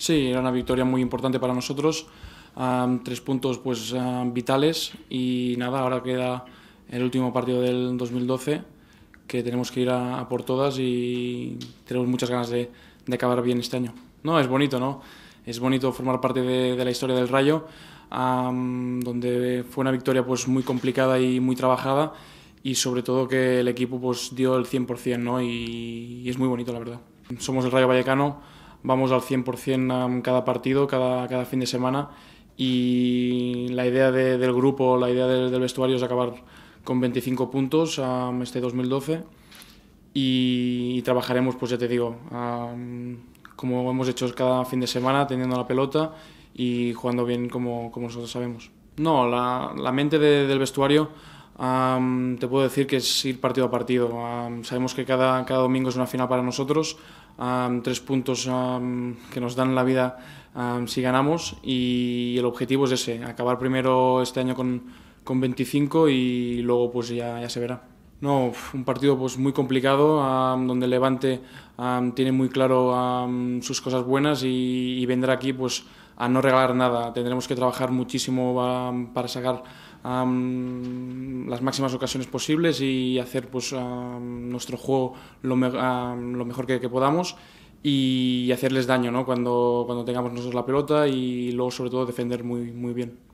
Sí, era una victoria muy importante para nosotros. tres puntos pues vitales y nada, ahora queda el último partido del 2012 que tenemos que ir a, por todas y tenemos muchas ganas de, acabar bien este año. No, es bonito, ¿no? Es bonito formar parte de, la historia del Rayo, donde fue una victoria pues muy complicada y muy trabajada y sobre todo que el equipo pues dio el 100%, ¿no? y es muy bonito, la verdad. Somos el Rayo Vallecano, vamos al 100% cada partido, cada, cada fin de semana y la idea de, del grupo, la idea del, vestuario es acabar con 25 puntos a este 2012 y, trabajaremos, pues ya te digo, como hemos hecho cada fin de semana, teniendo la pelota y jugando bien como, como nosotros sabemos. No, la, la mente del vestuario te puedo decir que es ir partido a partido. sabemos que cada, cada domingo es una final para nosotros. tres puntos que nos dan la vida si ganamos y el objetivo es ese, acabar primero este año con, con 25 y luego pues ya, ya se verá. No, un partido pues muy complicado, donde Levante tiene muy claro sus cosas buenas y, y, vendrá aquí pues a no regalar nada. Tendremos que trabajar muchísimo para sacar las máximas ocasiones posibles y hacer pues, nuestro juego lo, mejor que, que, podamos y hacerles daño ¿no? cuando, cuando tengamos nosotros la pelota y luego sobre todo defender muy, muy bien.